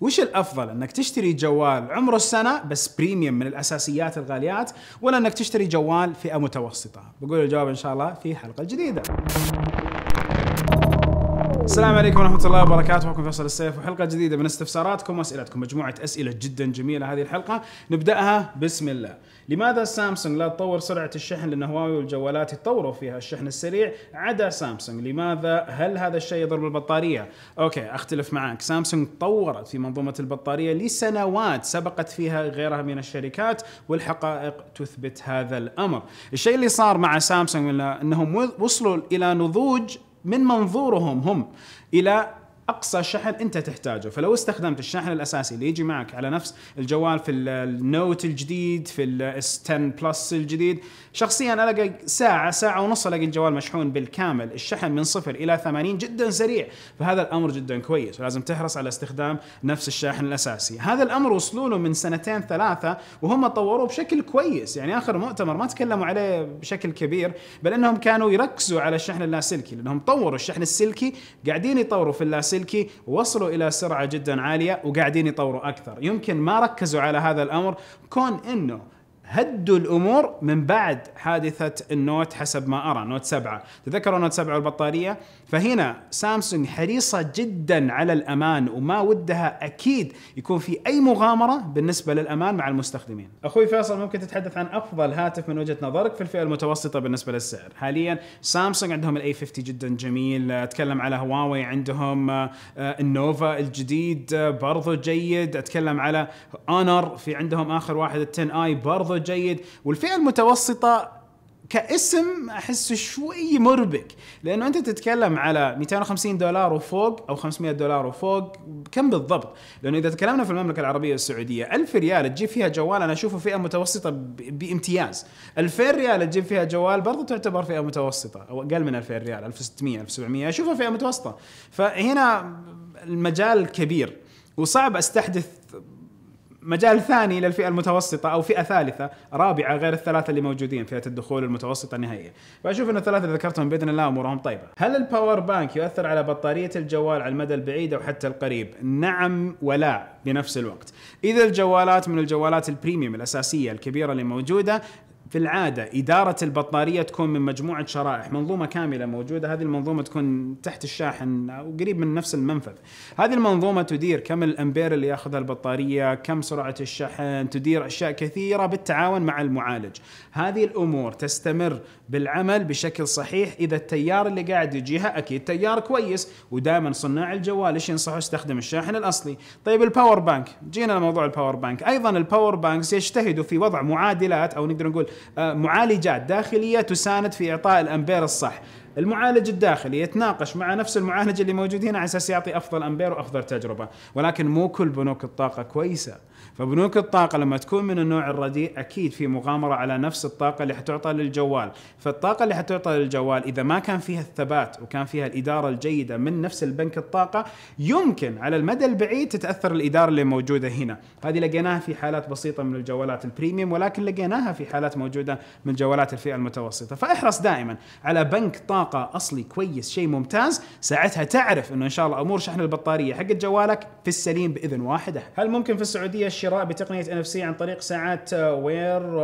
وش الافضل انك تشتري جوال عمره السنه بس بريميوم من الاساسيات الغاليات ولا انك تشتري جوال فئه متوسطه بقول الجواب ان شاء الله في حلقه جديده السلام عليكم ورحمة الله وبركاته، معكم فيصل السيف وحلقة جديدة من استفساراتكم وأسئلتكم، مجموعة أسئلة جدا جميلة هذه الحلقة، نبدأها بسم الله. لماذا سامسونج لا تطور سرعة الشحن لأن هواوي والجوالات يتطوروا فيها الشحن السريع عدا سامسونج، لماذا؟ هل هذا الشيء يضر بالبطارية؟ أوكي أختلف معك، سامسونج طورت في منظومة البطارية لسنوات سبقت فيها غيرها من الشركات والحقائق تثبت هذا الأمر. الشيء اللي صار مع سامسونج أنهم وصلوا إلى نضوج من منظورهم هم الى اقصى شحن انت تحتاجه فلو استخدمت الشاحن الاساسي اللي يجي معك على نفس الجوال في النوت الجديد في الاس 10 بلس الجديد شخصيا الاقي ساعه ساعه ونص الاقي الجوال مشحون بالكامل الشحن من صفر الى 80 جدا سريع فهذا الامر جدا كويس ولازم تحرص على استخدام نفس الشاحن الاساسي هذا الامر وصلوا له من سنتين ثلاثه وهم طوروه بشكل كويس يعني اخر مؤتمر ما تكلموا عليه بشكل كبير بل انهم كانوا يركزوا على الشحن اللاسلكي لانهم طوروا الشحن السلكي قاعدين يطوروا في اللاسلكي اللاسلكي وصلوا الى سرعه جدا عاليه وقاعدين يطوروا اكثر يمكن ما ركزوا على هذا الامر كون انه هدوا الامور من بعد حادثه النوت حسب ما ارى نوت 7 تذكروا نوت 7 والبطاريه فهنا سامسونج حريصه جدا على الامان وما ودها اكيد يكون في اي مغامره بالنسبه للامان مع المستخدمين اخوي فيصل ممكن تتحدث عن افضل هاتف من وجهه نظرك في الفئه المتوسطه بالنسبه للسعر حاليا سامسونج عندهم الاي 50 جدا جميل اتكلم على هواوي عندهم آه، النوفا الجديد آه، برضو جيد اتكلم على اونر في عندهم اخر واحد ال 10 اي برضو صوت جيد والفئه المتوسطه كاسم احس شوي مربك لانه انت تتكلم على 250 دولار وفوق او 500 دولار وفوق كم بالضبط لانه اذا تكلمنا في المملكه العربيه السعوديه 1000 ريال تجيب فيها جوال انا اشوفه فئه متوسطه بامتياز 2000 ريال تجيب فيها جوال برضه تعتبر فئه متوسطه او اقل من 2000 ريال 1600 1700 اشوفها فئه متوسطه فهنا المجال كبير وصعب استحدث مجال ثاني للفئه المتوسطه او فئه ثالثه رابعه غير الثلاثه اللي موجودين فئه الدخول المتوسطه النهائيه فاشوف ان الثلاثه اللي ذكرتهم باذن الله امورهم طيبه هل الباور بانك يؤثر على بطاريه الجوال على المدى البعيد او حتى القريب نعم ولا بنفس الوقت اذا الجوالات من الجوالات البريميوم الاساسيه الكبيره اللي موجوده في العاده اداره البطاريه تكون من مجموعه شرائح منظومه كامله موجوده هذه المنظومه تكون تحت الشاحن او قريب من نفس المنفذ هذه المنظومه تدير كم الامبير اللي ياخذها البطاريه كم سرعه الشحن تدير اشياء كثيره بالتعاون مع المعالج هذه الامور تستمر بالعمل بشكل صحيح اذا التيار اللي قاعد يجيها اكيد تيار كويس ودائما صناع الجوال ايش ينصحوا يستخدم الشاحن الاصلي طيب الباور بانك جينا لموضوع الباور بانك ايضا الباور بانكس يجتهدوا في وضع معادلات او نقدر نقول آه، معالجات داخليه تساند في اعطاء الامبير الصح المعالج الداخلي يتناقش مع نفس المعالج اللي موجود هنا على اساس يعطي افضل امبير وافضل تجربه ولكن مو كل بنوك الطاقه كويسه فبنوك الطاقة لما تكون من النوع الرديء أكيد في مغامرة على نفس الطاقة اللي حتعطى للجوال فالطاقة اللي حتعطى للجوال إذا ما كان فيها الثبات وكان فيها الإدارة الجيدة من نفس البنك الطاقة يمكن على المدى البعيد تتأثر الإدارة اللي موجودة هنا هذه لقيناها في حالات بسيطة من الجوالات البريميوم ولكن لقيناها في حالات موجودة من جوالات الفئة المتوسطة فاحرص دائما على بنك طاقة أصلي كويس شيء ممتاز ساعتها تعرف أنه إن شاء الله أمور شحن البطارية حق جوالك في السليم بإذن واحدة هل ممكن في السعودية الشراء بتقنية NFC عن طريق ساعات آه، آه، وير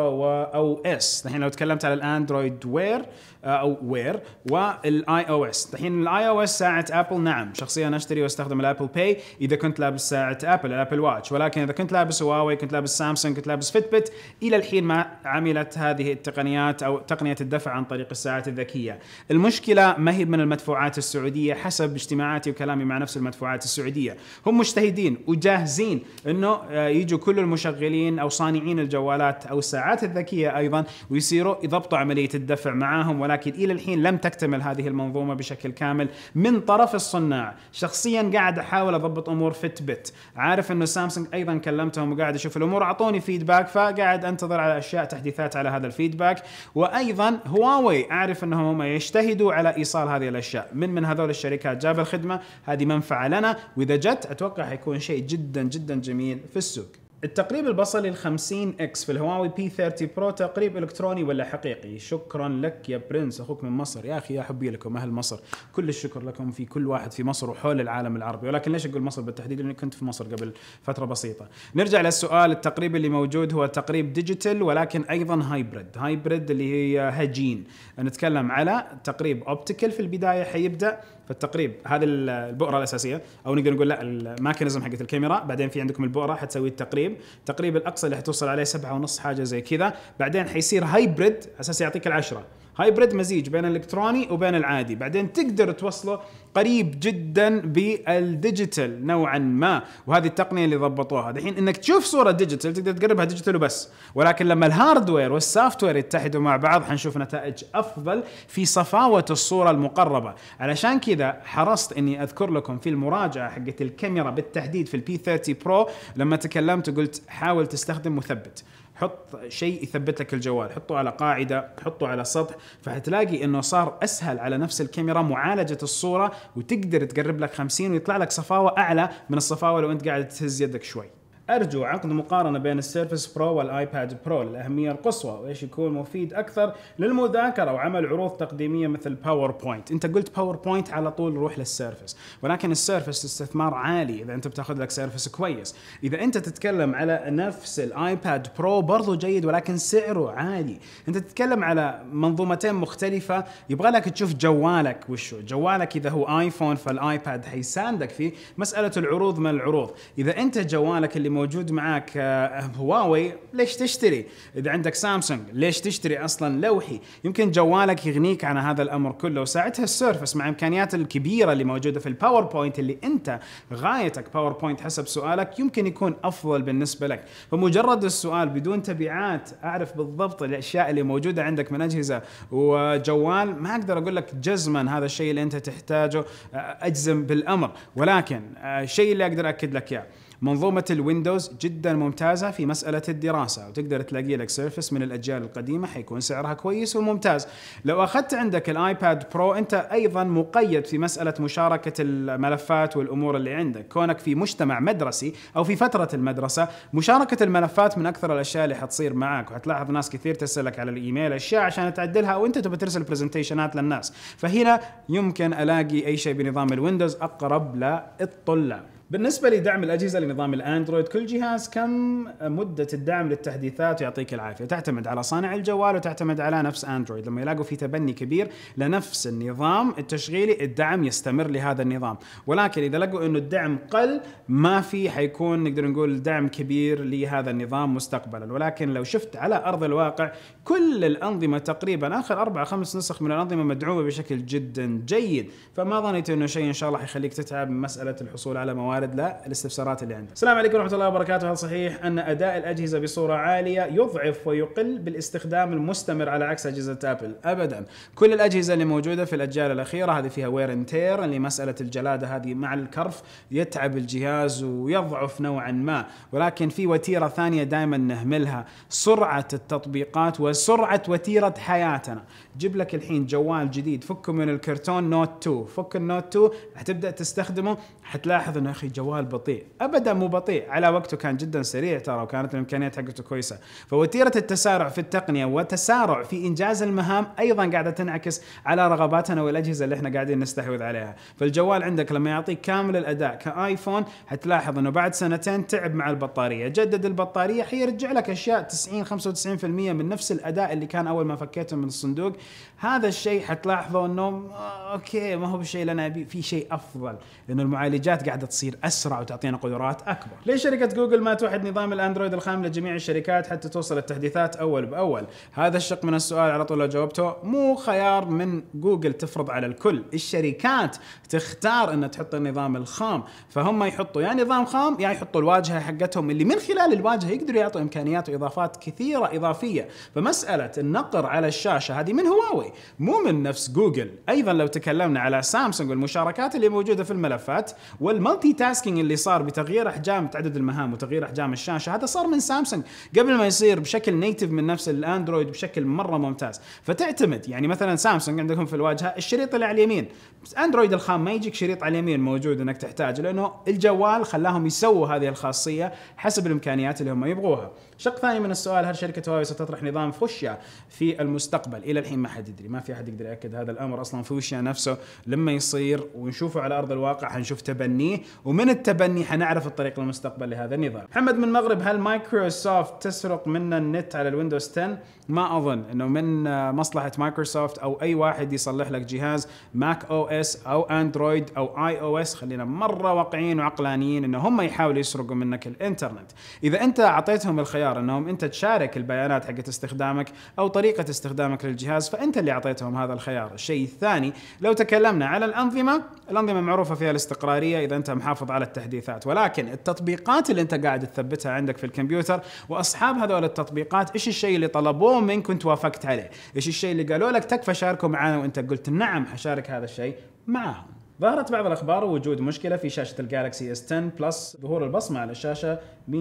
أو اس الحين لو تكلمت على الأندرويد وير آه، أو وير والآي أو اس الحين الآي أو اس ساعة أبل نعم شخصيا أشتري واستخدم الأبل باي إذا كنت لابس ساعة أبل الأبل واتش ولكن إذا كنت لابس هواوي كنت لابس سامسونج كنت لابس فيتبت إلى الحين ما عملت هذه التقنيات أو تقنية الدفع عن طريق الساعات الذكية المشكلة ما هي من المدفوعات السعودية حسب اجتماعاتي وكلامي مع نفس المدفوعات السعودية هم مجتهدين وجاهزين انه يجوا كل المشغلين او صانعين الجوالات او الساعات الذكيه ايضا ويصيروا يضبطوا عمليه الدفع معاهم ولكن الى الحين لم تكتمل هذه المنظومه بشكل كامل من طرف الصناع، شخصيا قاعد احاول اضبط امور فيت بت عارف انه سامسونج ايضا كلمتهم وقاعد اشوف الامور اعطوني فيدباك فقاعد انتظر على اشياء تحديثات على هذا الفيدباك، وايضا هواوي اعرف انهم هم يجتهدوا على ايصال هذه الاشياء، من من هذول الشركات جاب الخدمه هذه منفعه لنا واذا جت اتوقع حيكون شيء جدا جدا جميل في السوق. التقريب البصري ال 50 اكس في الهواوي بي 30 برو تقريب الكتروني ولا حقيقي؟ شكرا لك يا برنس اخوك من مصر، يا اخي يا حبي لكم اهل مصر، كل الشكر لكم في كل واحد في مصر وحول العالم العربي، ولكن ليش اقول مصر بالتحديد؟ لاني كنت في مصر قبل فتره بسيطه. نرجع للسؤال التقريب اللي موجود هو تقريب ديجيتال ولكن ايضا هايبرد، هايبرد اللي هي هجين، نتكلم على تقريب اوبتيكال في البدايه حيبدا فالتقريب هذه البؤره الاساسيه او نقدر نقول لا الماكنزم حقت الكاميرا بعدين في عندكم البؤره حتسوي التقريب التقريب الاقصى اللي حتوصل عليه سبعة ونص حاجه زي كذا بعدين حيصير هايبريد اساس يعطيك العشرة هايبريد مزيج بين الالكتروني وبين العادي بعدين تقدر توصله قريب جدا بالديجيتال نوعا ما وهذه التقنيه اللي ضبطوها دحين انك تشوف صوره ديجيتال تقدر تقربها ديجيتال وبس ولكن لما الهاردوير والسوفت وير يتحدوا مع بعض حنشوف نتائج افضل في صفاوه الصوره المقربه علشان كذا حرصت اني اذكر لكم في المراجعه حقت الكاميرا بالتحديد في البي 30 برو لما تكلمت وقلت حاول تستخدم مثبت حط شيء يثبت لك الجوال حطه على قاعده حطه على سطح فحتلاقي انه صار اسهل على نفس الكاميرا معالجه الصوره وتقدر تقرب لك 50 ويطلع لك صفاوه اعلى من الصفاوه لو انت قاعد تهز يدك شوي أرجو عقد مقارنة بين السيرفس برو والآيباد برو للأهمية القصوى وإيش يكون مفيد أكثر للمذاكرة وعمل عروض تقديمية مثل باوربوينت أنت قلت باوربوينت على طول روح للسيرفس ولكن السيرفس استثمار عالي إذا أنت بتاخذ لك سيرفس كويس إذا أنت تتكلم على نفس الآيباد برو برضو جيد ولكن سعره عالي أنت تتكلم على منظومتين مختلفة يبغى لك تشوف جوالك وشو جوالك إذا هو آيفون فالآيباد حيساندك فيه مسألة العروض من العروض إذا أنت جوالك اللي موجود معاك آه، هواوي ليش تشتري؟ اذا عندك سامسونج ليش تشتري اصلا لوحي؟ يمكن جوالك يغنيك عن هذا الامر كله وساعتها السيرفس مع امكانياته الكبيره اللي موجوده في الباوربوينت اللي انت غايتك باوربوينت حسب سؤالك يمكن يكون افضل بالنسبه لك، فمجرد السؤال بدون تبعات اعرف بالضبط الاشياء اللي موجوده عندك من اجهزه وجوال ما اقدر اقول لك جزما هذا الشيء اللي انت تحتاجه آه، اجزم بالامر ولكن الشيء آه، اللي اقدر اكد لك اياه يعني منظومة الويندوز جدا ممتازة في مسألة الدراسة وتقدر تلاقي لك سيرفس من الأجيال القديمة حيكون سعرها كويس وممتاز لو أخذت عندك الآيباد برو أنت أيضا مقيد في مسألة مشاركة الملفات والأمور اللي عندك كونك في مجتمع مدرسي أو في فترة المدرسة مشاركة الملفات من أكثر الأشياء اللي حتصير معك وحتلاحظ ناس كثير تسألك على الإيميل أشياء عشان تعدلها أو أنت تبى ترسل برزنتيشنات للناس فهنا يمكن ألاقي أي شيء بنظام الويندوز أقرب للطلاب بالنسبه لدعم الاجهزه لنظام الاندرويد كل جهاز كم مده الدعم للتحديثات يعطيك العافيه تعتمد على صانع الجوال وتعتمد على نفس اندرويد لما يلاقوا في تبني كبير لنفس النظام التشغيلي الدعم يستمر لهذا النظام ولكن اذا لقوا انه الدعم قل ما في حيكون نقدر نقول دعم كبير لهذا النظام مستقبلا ولكن لو شفت على ارض الواقع كل الانظمه تقريبا اخر اربع خمس نسخ من الانظمه مدعومه بشكل جدا جيد فما ظنيت انه شيء ان شاء الله حيخليك تتعب من مساله الحصول على موارد خالد لا الاستفسارات اللي عنده. السلام عليكم ورحمه الله وبركاته، هل صحيح ان اداء الاجهزه بصوره عاليه يضعف ويقل بالاستخدام المستمر على عكس اجهزه ابل؟ ابدا، كل الاجهزه اللي موجوده في الاجيال الاخيره هذه فيها وير ان تير اللي مساله الجلاده هذه مع الكرف يتعب الجهاز ويضعف نوعا ما، ولكن في وتيره ثانيه دائما نهملها، سرعه التطبيقات وسرعه وتيره حياتنا، جيب لك الحين جوال جديد فكه من الكرتون نوت 2 فك النوت 2 حتبدا تستخدمه حتلاحظ انه اخي جوال بطيء ابدا مو بطيء على وقته كان جدا سريع ترى وكانت الامكانيات حقته كويسه فوتيره التسارع في التقنيه وتسارع في انجاز المهام ايضا قاعده تنعكس على رغباتنا والاجهزه اللي احنا قاعدين نستحوذ عليها فالجوال عندك لما يعطيك كامل الاداء كايفون حتلاحظ انه بعد سنتين تعب مع البطاريه جدد البطاريه حيرجع لك اشياء 90 95% من نفس الاداء اللي كان اول ما فكيته من الصندوق هذا الشيء حتلاحظوا انه آه، اوكي ما هو بالشيء اللي انا ابي في شيء افضل لانه المعالجات قاعده تصير اسرع وتعطينا قدرات اكبر. ليش شركه جوجل ما توحد نظام الاندرويد الخام لجميع الشركات حتى توصل التحديثات اول باول؟ هذا الشق من السؤال على طول لو جاوبته مو خيار من جوجل تفرض على الكل، الشركات تختار ان تحط النظام الخام، فهم يحطوا يا نظام خام يا يحطوا الواجهه حقتهم اللي من خلال الواجهه يقدروا يعطوا امكانيات واضافات كثيره اضافيه، فمساله النقر على الشاشه هذه من هواوي مو من نفس جوجل ايضا لو تكلمنا على سامسونج والمشاركات اللي موجوده في الملفات والمالتي تاسكينج اللي صار بتغيير احجام تعدد المهام وتغيير احجام الشاشه هذا صار من سامسونج قبل ما يصير بشكل نيتف من نفس الاندرويد بشكل مره ممتاز فتعتمد يعني مثلا سامسونج عندكم في الواجهه الشريط اللي على اليمين اندرويد الخام ما يجيك شريط على اليمين موجود انك تحتاجه لانه الجوال خلاهم يسووا هذه الخاصيه حسب الامكانيات اللي هم يبغوها شق ثاني من السؤال هل شركه هواوي ستطرح نظام فوشيا في المستقبل الى الحين ما حد يدري ما في احد يقدر ياكد هذا الامر اصلا فوشيا نفسه لما يصير ونشوفه على ارض الواقع حنشوف تبنيه ومن التبني حنعرف الطريق للمستقبل لهذا النظام محمد من المغرب هل مايكروسوفت تسرق منا النت على الويندوز 10 ما اظن انه من مصلحه مايكروسوفت او اي واحد يصلح لك جهاز ماك او اس او اندرويد او اي او اس خلينا مره واقعيين وعقلانيين ان هم يحاولوا يسرقوا منك الانترنت اذا انت اعطيتهم الخيار الاختيار انهم انت تشارك البيانات حقت استخدامك او طريقه استخدامك للجهاز فانت اللي اعطيتهم هذا الخيار الشيء الثاني لو تكلمنا على الانظمه الانظمه معروفه فيها الاستقراريه اذا انت محافظ على التحديثات ولكن التطبيقات اللي انت قاعد تثبتها عندك في الكمبيوتر واصحاب هذول التطبيقات ايش الشيء اللي طلبوه منك وانت وافقت عليه ايش الشيء اللي قالوا لك تكفى شاركه معنا وانت قلت نعم حشارك هذا الشيء معاهم ظهرت بعض الاخبار وجود مشكله في شاشه الجالكسي اس 10 بلس ظهور البصمه على الشاشه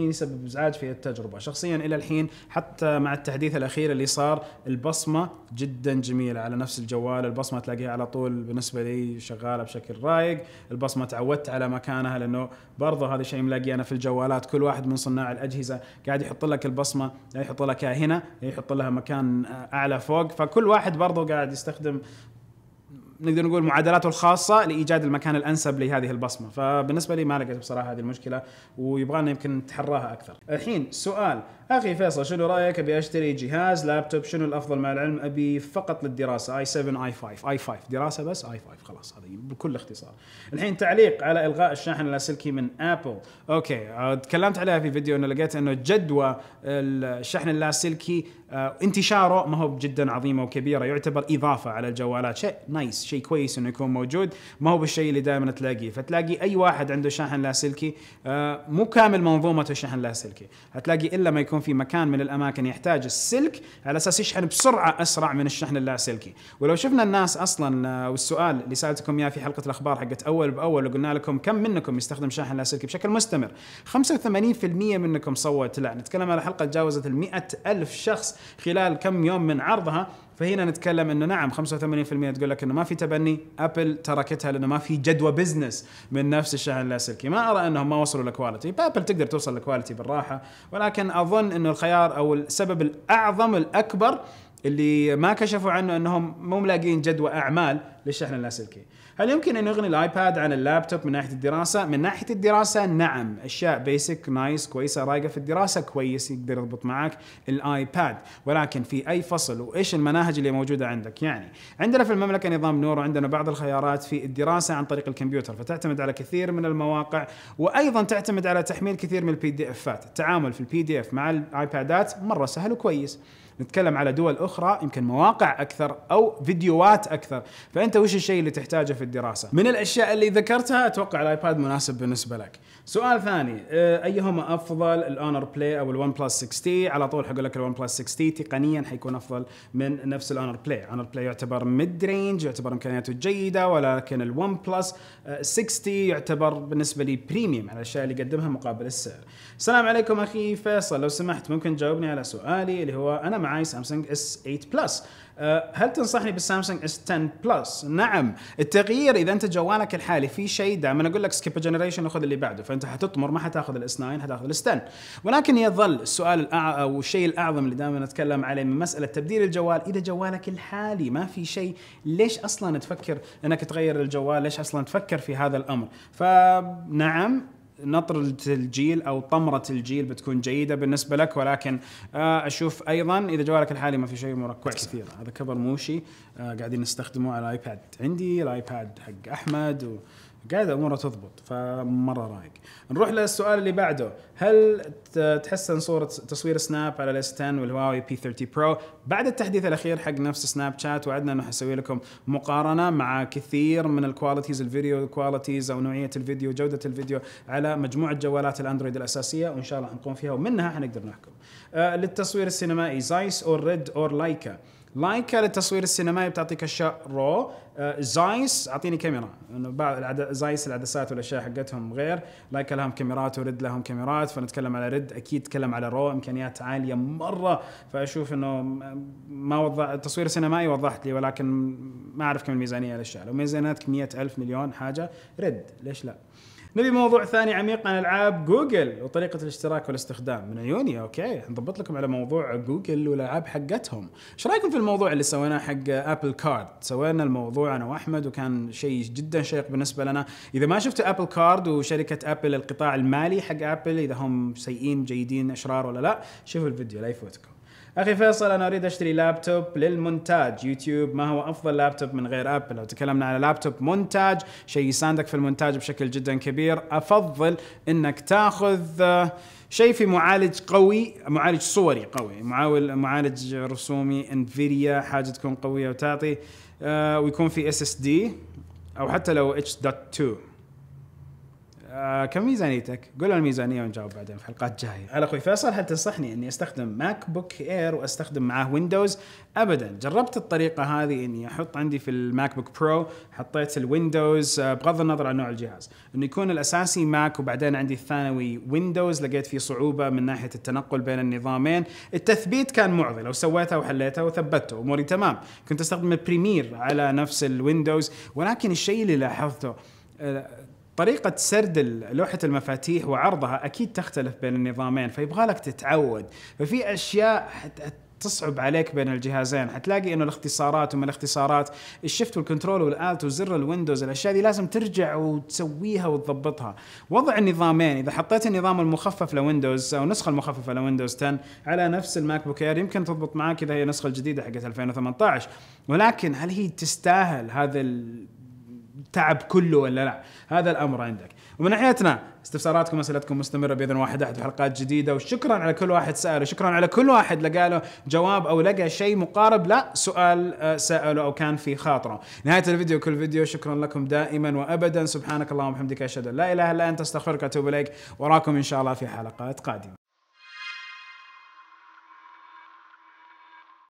سبب ازعاج في التجربه شخصيا الى الحين حتى مع التحديث الاخير اللي صار البصمه جدا جميله على نفس الجوال البصمه تلاقيها على طول بالنسبه لي شغاله بشكل رايق البصمه تعودت على مكانها لانه برضه هذا الشيء ملاقي انا في الجوالات كل واحد من صناع الاجهزه قاعد يحط لك البصمه يحط لك هنا يحط لها مكان اعلى فوق فكل واحد برضه قاعد يستخدم نقدر نقول معادلاته الخاصه لايجاد المكان الانسب لهذه البصمه فبالنسبه لي ما لقيت بصراحه هذه المشكله ويبغالنا يمكن نتحراها اكثر الحين سؤال اخي فيصل شنو رايك ابي اشتري جهاز لابتوب شنو الافضل مع العلم ابي فقط للدراسه اي 7 اي 5 اي 5 دراسه بس اي 5 خلاص هذا بكل اختصار الحين تعليق على الغاء الشاحن اللاسلكي من ابل اوكي آه، تكلمت عليها في فيديو انه لقيت انه جدوى الشحن اللاسلكي آه، انتشاره ما هو جدا عظيمه وكبيره يعتبر اضافه على الجوالات شيء نايس شيء كويس انه يكون موجود ما هو بالشيء اللي دائما تلاقيه فتلاقي اي واحد عنده شاحن لاسلكي آه، مو كامل منظومه الشحن اللاسلكي هتلاقي الا ما يكون في مكان من الاماكن يحتاج السلك على اساس يشحن بسرعه اسرع من الشحن اللاسلكي ولو شفنا الناس اصلا آه، والسؤال اللي سالتكم اياه في حلقه الاخبار حقت اول باول وقلنا لكم كم منكم يستخدم شاحن لاسلكي بشكل مستمر 85% منكم صوت لا نتكلم على حلقه تجاوزت ال ألف شخص خلال كم يوم من عرضها فهنا نتكلم انه نعم 85% تقول لك انه ما في تبني ابل تركتها لانه ما في جدوى بزنس من نفس الشحن اللاسلكي ما ارى انهم ما وصلوا لكواليتي ابل تقدر توصل لكواليتي بالراحه ولكن اظن انه الخيار او السبب الاعظم الاكبر اللي ما كشفوا عنه انهم مو ملاقين جدوى اعمال للشحن اللاسلكي. هل يمكن ان يغني الايباد عن اللابتوب من ناحيه الدراسه؟ من ناحيه الدراسه نعم، اشياء بيسك نايس كويسه رايقه في الدراسه كويس يقدر يضبط معك الايباد، ولكن في اي فصل وايش المناهج اللي موجوده عندك؟ يعني عندنا في المملكه نظام نور وعندنا بعض الخيارات في الدراسه عن طريق الكمبيوتر، فتعتمد على كثير من المواقع وايضا تعتمد على تحميل كثير من البي دي افات، التعامل في البي دي اف مع الايبادات مره سهل وكويس. نتكلم على دول اخرى يمكن مواقع اكثر او فيديوهات اكثر فانت وش الشيء اللي تحتاجه في الدراسه من الاشياء اللي ذكرتها اتوقع الايباد مناسب بالنسبه لك سؤال ثاني آه، ايهما افضل الاونر بلاي او الون بلس 60 على طول حقول لك الون بلس 60 تقنيا حيكون افضل من نفس الاونر بلاي الاونر بلاي يعتبر ميد رينج يعتبر امكانياته جيده ولكن الون بلس 60 يعتبر بالنسبه لي بريميوم على الاشياء اللي يقدمها مقابل السعر السلام عليكم اخي فيصل لو سمحت ممكن تجاوبني على سؤالي اللي هو انا مع معي سامسونج اس 8 بلس هل تنصحني بالسامسونج اس 10 بلس؟ نعم التغيير اذا انت جوالك الحالي في شيء دائما اقول لك سكيب جنريشن وخذ اللي بعده فانت حتطمر ما حتاخذ الاس 9 حتاخذ الاس 10 ولكن يظل السؤال او الشيء الاعظم اللي دائما نتكلم عليه من مساله تبديل الجوال اذا جوالك الحالي ما في شيء ليش اصلا تفكر انك تغير الجوال؟ ليش اصلا تفكر في هذا الامر؟ فنعم نطرة الجيل او طمرة الجيل بتكون جيدة بالنسبة لك ولكن آه، اشوف ايضا اذا جوالك الحالي ما في شيء مركع كثير هذا كبر موشي آه، قاعدين نستخدمه على الايباد عندي الايباد حق احمد و قاعد اموره تضبط فمره رايق نروح للسؤال اللي بعده هل تحسن صوره تصوير سناب على الاس 10 والهواوي بي 30 برو بعد التحديث الاخير حق نفس سناب شات وعدنا انه حسوي لكم مقارنه مع كثير من الكواليتيز الفيديو كواليتيز او نوعيه الفيديو جوده الفيديو على مجموعه جوالات الاندرويد الاساسيه وان شاء الله حنقوم فيها ومنها حنقدر نحكم آه، للتصوير السينمائي زايس اور ريد اور لايكا لايكا للتصوير السينمائي بتعطيك اشياء رو زايس آه، اعطيني كاميرا انه بعض العد... زايس العدسات والاشياء حقتهم غير لايكا لهم كاميرات وريد لهم كاميرات فنتكلم على ريد اكيد تكلم على رو امكانيات عاليه مره فاشوف انه ما وضع التصوير السينمائي وضحت لي ولكن ما اعرف كم الميزانيه للاشياء لو ميزانيتك 100000 مليون حاجه ريد ليش لا؟ نبي موضوع ثاني عميق عن العاب جوجل وطريقه الاشتراك والاستخدام من عيوني اوكي نضبط لكم على موضوع جوجل والالعاب حقتهم ايش رايكم في الموضوع اللي سويناه حق ابل كارد سوينا الموضوع انا واحمد وكان شيء جدا شيق بالنسبه لنا اذا ما شفتوا ابل كارد وشركه ابل القطاع المالي حق ابل اذا هم سيئين جيدين اشرار ولا لا شوفوا الفيديو لا يفوتكم اخي فيصل انا اريد اشتري لابتوب للمونتاج يوتيوب ما هو افضل لابتوب من غير ابل لو تكلمنا على لابتوب مونتاج شيء يساندك في المونتاج بشكل جدا كبير افضل انك تاخذ آه، شيء في معالج قوي معالج صوري قوي معاول معالج رسومي انفيديا حاجه تكون قويه وتعطي آه، ويكون في اس اس دي او حتى لو اتش دوت 2 آه، كم ميزانيتك؟ قول الميزانيه ونجاوب بعدين في حلقات جايه. انا اخوي فيصل هل تنصحني اني استخدم ماك بوك اير واستخدم معاه ويندوز؟ ابدا جربت الطريقه هذه اني احط عندي في الماك بوك برو حطيت الويندوز آه، بغض النظر عن نوع الجهاز، انه يكون الاساسي ماك وبعدين عندي الثانوي ويندوز لقيت فيه صعوبه من ناحيه التنقل بين النظامين، التثبيت كان معضله وسويتها وحليتها وثبتته اموري تمام، كنت استخدم بريمير على نفس الويندوز ولكن الشيء اللي لاحظته آه، طريقة سرد لوحة المفاتيح وعرضها أكيد تختلف بين النظامين فيبغى لك تتعود ففي أشياء تصعب عليك بين الجهازين حتلاقي انه الاختصارات وما الاختصارات الشفت والكنترول والالت وزر الويندوز الاشياء دي لازم ترجع وتسويها وتضبطها وضع النظامين اذا حطيت النظام المخفف لويندوز او النسخه المخففه لويندوز 10 على نفس الماك بوك اير يمكن تضبط معك اذا هي النسخه الجديده حقت 2018 ولكن هل هي تستاهل هذا التعب كله ولا لا هذا الامر عندك ومن ناحيتنا استفساراتكم اسئلتكم مستمره باذن واحد احد حلقات جديده وشكرا على كل واحد سال وشكرا على كل واحد لقى له جواب او لقى شيء مقارب لا سؤال آه، ساله او كان في خاطره نهايه الفيديو كل فيديو شكرا لكم دائما وابدا سبحانك اللهم وبحمدك اشهد ان لا اله الا انت استغفرك واتوب اليك وراكم ان شاء الله في حلقات قادمه